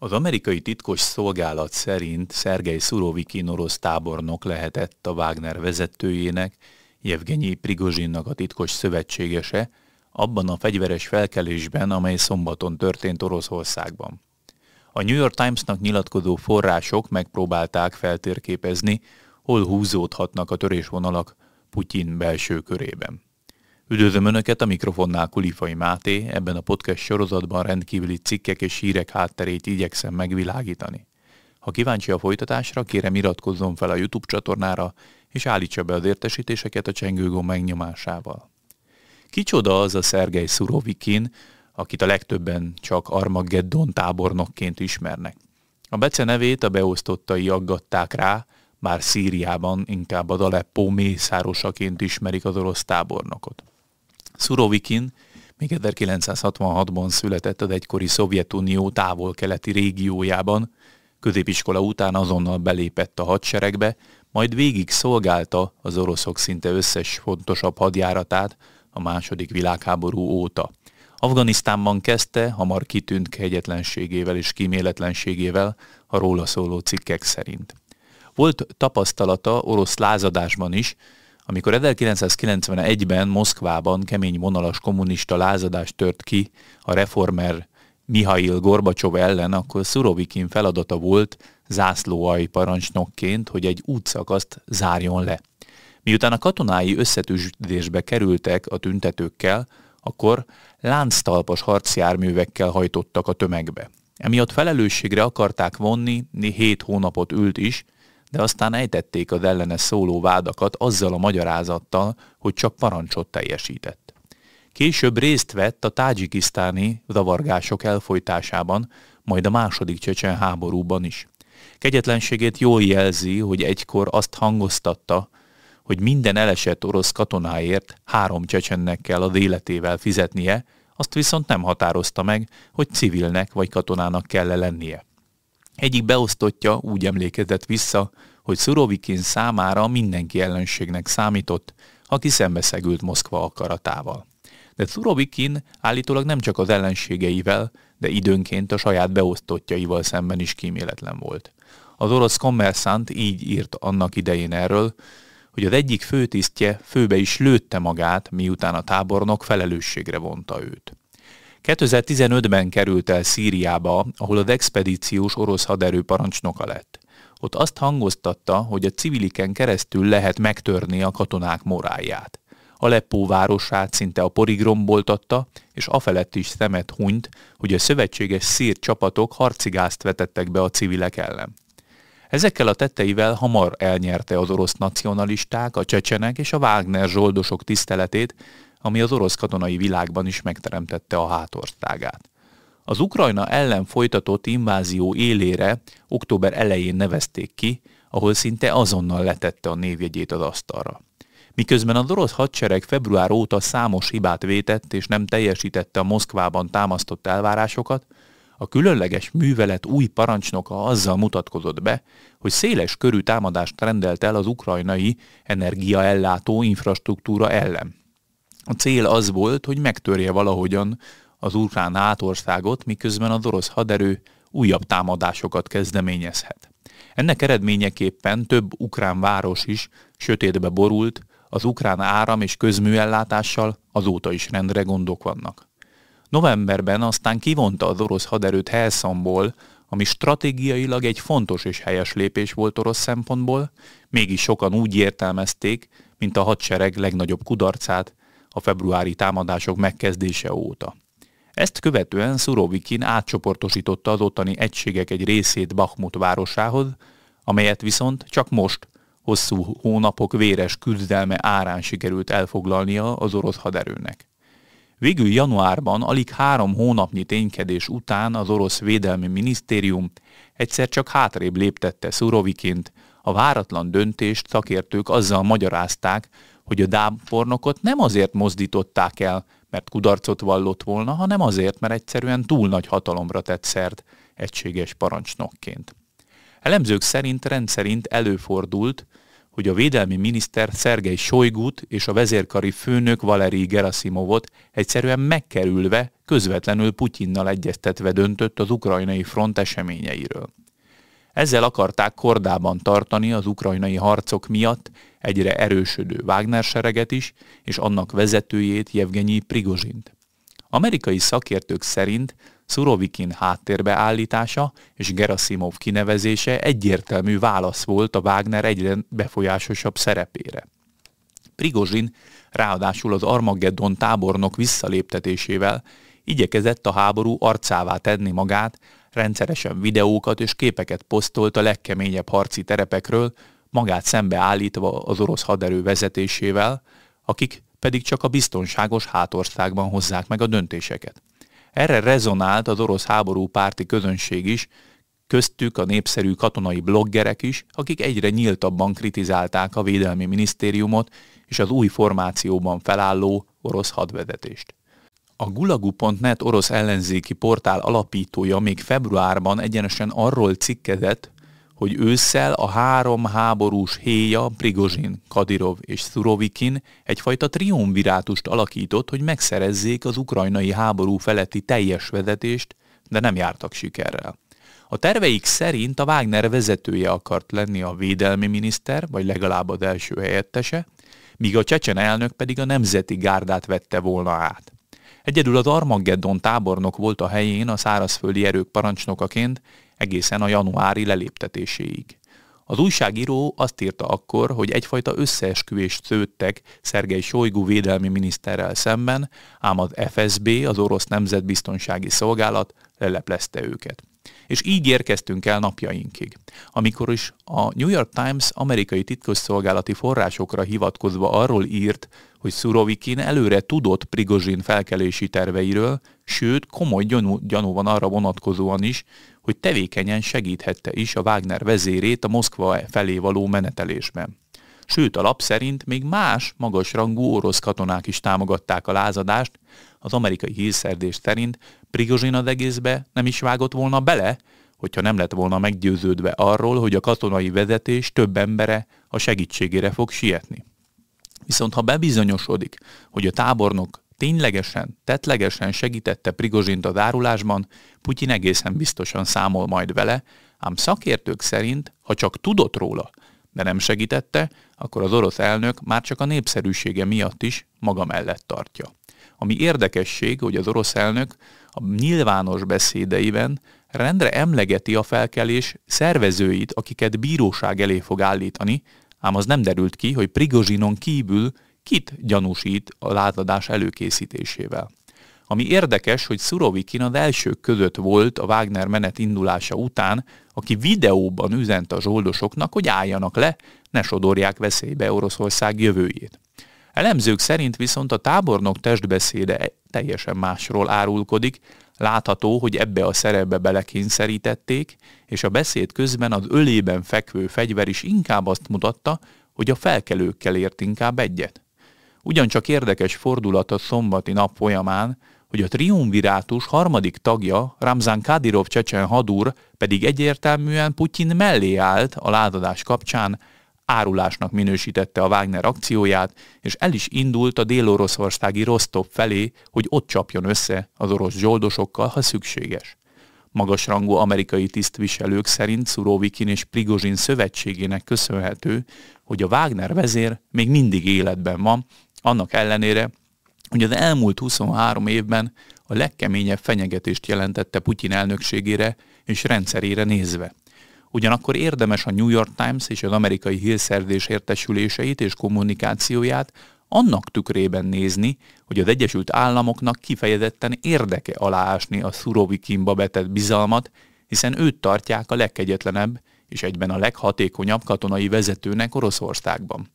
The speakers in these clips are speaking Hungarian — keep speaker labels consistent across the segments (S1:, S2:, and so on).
S1: Az amerikai titkos szolgálat szerint Szergej Szurovikin orosz tábornok lehetett a Wagner vezetőjének, Jevgenyi Prigozsinnak a titkos szövetségese, abban a fegyveres felkelésben, amely szombaton történt Oroszországban. A New York Timesnak nyilatkozó források megpróbálták feltérképezni, hol húzódhatnak a törésvonalak Putyin belső körében. Üdvözlöm Önöket a mikrofonnál Kulifai Máté, ebben a podcast sorozatban rendkívüli cikkek és hírek hátterét igyekszem megvilágítani. Ha kíváncsi a folytatásra, kérem iratkozzon fel a YouTube csatornára, és állítsa be az értesítéseket a csengőgomb megnyomásával. Kicsoda az a Szergej Szurovikin, akit a legtöbben csak Armageddon tábornokként ismernek. A Bece nevét a beosztottai aggatták rá, már Szíriában inkább a Daleppó mészárosaként ismerik az orosz tábornokot. Szurovikin még 1966-ban született az egykori Szovjetunió távol-keleti régiójában, középiskola után azonnal belépett a hadseregbe, majd végig szolgálta az oroszok szinte összes fontosabb hadjáratát a második világháború óta. Afganisztánban kezdte, hamar kitűnt kegyetlenségével és kíméletlenségével, a róla szóló cikkek szerint. Volt tapasztalata orosz lázadásban is, amikor 1991-ben Moszkvában kemény vonalas kommunista lázadás tört ki a reformer Mihail Gorbacsov ellen, akkor Szurovikin feladata volt zászlóai parancsnokként, hogy egy útszakaszt zárjon le. Miután a katonái összetűzésbe kerültek a tüntetőkkel, akkor lánctalpas harcjárművekkel hajtottak a tömegbe. Emiatt felelősségre akarták vonni, hét hónapot ült is, de aztán ejtették az ellene szóló vádakat azzal a magyarázattal, hogy csak parancsot teljesített. Később részt vett a tádzsikisztáni zavargások elfolytásában, majd a második csecsen háborúban is. Kegyetlenségét jól jelzi, hogy egykor azt hangoztatta, hogy minden elesett orosz katonáért három csecsennek kell az életével fizetnie, azt viszont nem határozta meg, hogy civilnek vagy katonának kell -e lennie. Egyik beosztottja úgy emlékezett vissza, hogy Szurovikin számára mindenki ellenségnek számított, aki szembeszegült Moszkva akaratával. De Szurovikin állítólag nem csak az ellenségeivel, de időnként a saját beosztottjaival szemben is kíméletlen volt. Az orosz kommerszant így írt annak idején erről, hogy az egyik főtisztje főbe is lőtte magát, miután a tábornok felelősségre vonta őt. 2015-ben került el Szíriába, ahol az expedíciós orosz haderő parancsnoka lett. Ott azt hangoztatta, hogy a civiliken keresztül lehet megtörni a katonák morálját. Aleppó városát szinte a porig romboltatta, és afelett is szemet hunyt, hogy a szövetséges szír csapatok harcigázt vetettek be a civilek ellen. Ezekkel a tetteivel hamar elnyerte az orosz nacionalisták, a csecsenek és a Wagner zsoldosok tiszteletét, ami az orosz katonai világban is megteremtette a hátországát. Az Ukrajna ellen folytatott invázió élére október elején nevezték ki, ahol szinte azonnal letette a névjegyét az asztalra. Miközben az orosz hadsereg február óta számos hibát vétett és nem teljesítette a Moszkvában támasztott elvárásokat, a különleges művelet új parancsnoka azzal mutatkozott be, hogy széles körű támadást rendelt el az ukrajnai energiaellátó infrastruktúra ellen. A cél az volt, hogy megtörje valahogyan az ukrán átországot, miközben az orosz haderő újabb támadásokat kezdeményezhet. Ennek eredményeképpen több ukrán város is sötétbe borult, az ukrán áram és közműellátással azóta is rendre gondok vannak. Novemberben aztán kivonta az orosz haderőt Helsomból, ami stratégiailag egy fontos és helyes lépés volt orosz szempontból, mégis sokan úgy értelmezték, mint a hadsereg legnagyobb kudarcát a februári támadások megkezdése óta. Ezt követően Szurovikin átcsoportosította az ottani egységek egy részét Bakhmut városához, amelyet viszont csak most, hosszú hónapok véres küzdelme árán sikerült elfoglalnia az orosz haderőnek. Végül januárban, alig három hónapnyi ténykedés után az orosz védelmi minisztérium egyszer csak hátrébb léptette Szurovikint, a váratlan döntést szakértők azzal magyarázták, hogy a dámpornokot nem azért mozdították el, mert kudarcot vallott volna, hanem azért, mert egyszerűen túl nagy hatalomra tett szert egységes parancsnokként. Elemzők szerint rendszerint előfordult, hogy a védelmi miniszter Szergei Sojgut és a vezérkari főnök Valeri Gerasimovot egyszerűen megkerülve, közvetlenül Putyinnal egyeztetve döntött az ukrajnai front eseményeiről. Ezzel akarták kordában tartani az ukrajnai harcok miatt egyre erősödő Wagner sereget is, és annak vezetőjét Jevgenyi Prigozsint. Amerikai szakértők szerint Szurovikin háttérbe állítása és Gerasimov kinevezése egyértelmű válasz volt a Wagner egyre befolyásosabb szerepére. Prigozsin ráadásul az Armageddon tábornok visszaléptetésével igyekezett a háború arcává tenni magát rendszeresen videókat és képeket posztolt a legkeményebb harci terepekről, magát szembe állítva az orosz haderő vezetésével, akik pedig csak a biztonságos hátországban hozzák meg a döntéseket. Erre rezonált az orosz háború párti közönség is, köztük a népszerű katonai bloggerek is, akik egyre nyíltabban kritizálták a Védelmi Minisztériumot és az új formációban felálló orosz hadvezetést. A gulagu.net orosz ellenzéki portál alapítója még februárban egyenesen arról cikkezett, hogy ősszel a három háborús héja Prigozsin, Kadirov és Szurovikin egyfajta triumvirátust alakított, hogy megszerezzék az ukrajnai háború feletti teljes vezetést, de nem jártak sikerrel. A terveik szerint a Wagner vezetője akart lenni a védelmi miniszter, vagy legalább az első helyettese, míg a csecsen elnök pedig a nemzeti gárdát vette volna át. Egyedül az Armageddon tábornok volt a helyén a szárazföldi erők parancsnokaként egészen a januári leléptetéséig. Az újságíró azt írta akkor, hogy egyfajta összeesküvést szőttek Szergei Sojgu védelmi miniszterrel szemben, ám az FSB, az Orosz Nemzetbiztonsági Szolgálat leleplezte őket. És így érkeztünk el napjainkig, amikor is a New York Times amerikai titkosszolgálati forrásokra hivatkozva arról írt, hogy Szurovikin előre tudott Prigozsin felkelési terveiről, sőt komoly gyanú, gyanú van arra vonatkozóan is, hogy tevékenyen segíthette is a Wagner vezérét a Moszkva felé való menetelésben sőt a lap szerint még más magasrangú orosz katonák is támogatták a lázadást, az amerikai hírszerdés szerint Prigozsin az egészbe nem is vágott volna bele, hogyha nem lett volna meggyőződve arról, hogy a katonai vezetés több embere a segítségére fog sietni. Viszont ha bebizonyosodik, hogy a tábornok ténylegesen, tetlegesen segítette Prigozsint a zárulásban, Putyin egészen biztosan számol majd vele, ám szakértők szerint, ha csak tudott róla, de nem segítette, akkor az orosz elnök már csak a népszerűsége miatt is maga mellett tartja. Ami érdekesség, hogy az orosz elnök a nyilvános beszédeiben rendre emlegeti a felkelés szervezőit, akiket bíróság elé fog állítani, ám az nem derült ki, hogy Prigozsinon kívül kit gyanúsít a lázadás előkészítésével. Ami érdekes, hogy Szurovikin az elsők között volt a Wagner menet indulása után, aki videóban üzent a zsoldosoknak, hogy álljanak le, ne sodorják veszélybe Oroszország jövőjét. Elemzők szerint viszont a tábornok testbeszéde teljesen másról árulkodik, látható, hogy ebbe a szerepbe belekényszerítették, és a beszéd közben az ölében fekvő fegyver is inkább azt mutatta, hogy a felkelőkkel ért inkább egyet. Ugyancsak érdekes fordulat a szombati nap folyamán, hogy a triumvirátus harmadik tagja, Ramzán Kadirov csecsen hadúr pedig egyértelműen Putyin mellé állt a lázadás kapcsán, árulásnak minősítette a Wagner akcióját, és el is indult a dél-oroszországi Rostov felé, hogy ott csapjon össze az orosz zsoldosokkal, ha szükséges. Magasrangú amerikai tisztviselők szerint Szurovikin és Prigozsin szövetségének köszönhető, hogy a Wagner vezér még mindig életben van, annak ellenére, hogy az elmúlt 23 évben a legkeményebb fenyegetést jelentette Putyin elnökségére és rendszerére nézve. Ugyanakkor érdemes a New York Times és az amerikai hírszerzés értesüléseit és kommunikációját annak tükrében nézni, hogy az Egyesült Államoknak kifejezetten érdeke aláásni a Szurovikinba betett bizalmat, hiszen őt tartják a legkegyetlenebb és egyben a leghatékonyabb katonai vezetőnek Oroszországban.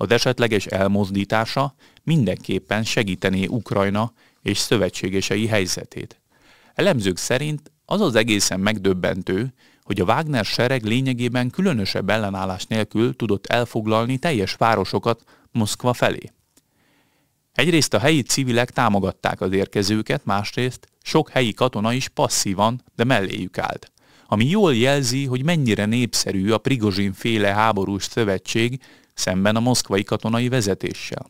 S1: Az esetleges elmozdítása mindenképpen segítené Ukrajna és szövetségesei helyzetét. Elemzők szerint az az egészen megdöbbentő, hogy a Wagner sereg lényegében különösebb ellenállás nélkül tudott elfoglalni teljes városokat Moszkva felé. Egyrészt a helyi civilek támogatták az érkezőket, másrészt sok helyi katona is passzívan, de melléjük állt, ami jól jelzi, hogy mennyire népszerű a Prigozsin féle háborús szövetség szemben a moszkvai katonai vezetéssel.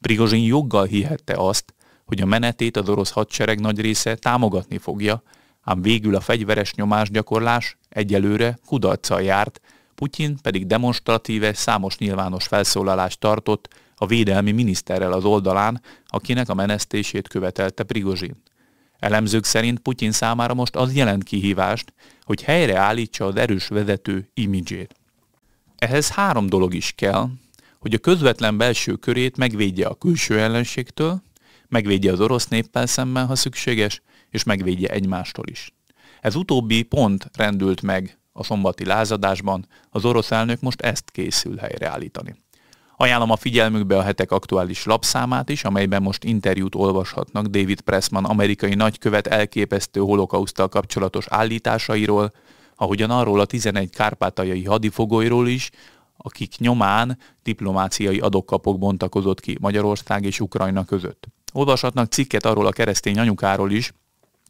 S1: Prigozsin joggal hihette azt, hogy a menetét a orosz hadsereg nagy része támogatni fogja, ám végül a fegyveres nyomásgyakorlás egyelőre kudarccal járt, Putyin pedig demonstratíve számos nyilvános felszólalást tartott a védelmi miniszterrel az oldalán, akinek a menesztését követelte Prigozsin. Elemzők szerint Putyin számára most az jelent kihívást, hogy helyreállítsa az erős vezető imidzsét. Ehhez három dolog is kell, hogy a közvetlen belső körét megvédje a külső ellenségtől, megvédje az orosz néppel szemben, ha szükséges, és megvédje egymástól is. Ez utóbbi pont rendült meg a szombati lázadásban, az orosz elnök most ezt készül helyreállítani. Ajánlom a figyelmükbe a hetek aktuális lapszámát is, amelyben most interjút olvashatnak David Pressman amerikai nagykövet elképesztő holokausztal kapcsolatos állításairól, ahogyan arról a 11 kárpátaljai hadifogolyról is, akik nyomán diplomáciai adokkapok bontakozott ki Magyarország és Ukrajna között. Olvashatnak cikket arról a keresztény anyukáról is,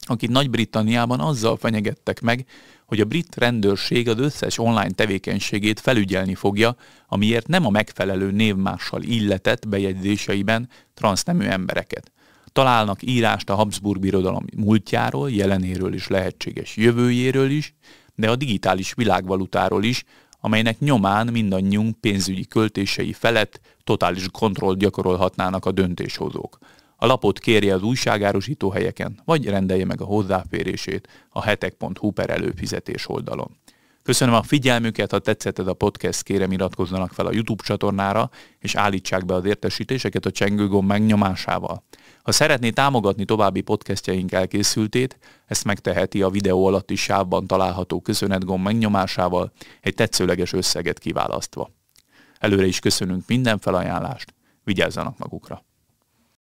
S1: akit Nagy-Britanniában azzal fenyegettek meg, hogy a brit rendőrség az összes online tevékenységét felügyelni fogja, amiért nem a megfelelő névmással illetett bejegyzéseiben transznemű embereket. Találnak írást a Habsburg birodalom múltjáról, jelenéről és lehetséges jövőjéről is, de a digitális világvalutáról is, amelynek nyomán mindannyiunk pénzügyi költései felett totális kontrollt gyakorolhatnának a döntéshozók. A lapot kérje az újságárusító helyeken, vagy rendelje meg a hozzáférését a hetek.hu per előfizetés oldalon. Köszönöm a figyelmüket, ha tetszett ez a podcast, kérem iratkozzanak fel a YouTube csatornára, és állítsák be az értesítéseket a csengőgomb megnyomásával. Ha szeretné támogatni további podcastjaink elkészültét, ezt megteheti a videó alatti sávban található köszönetgomb megnyomásával egy tetszőleges összeget kiválasztva. Előre is köszönünk minden felajánlást, vigyázzanak magukra!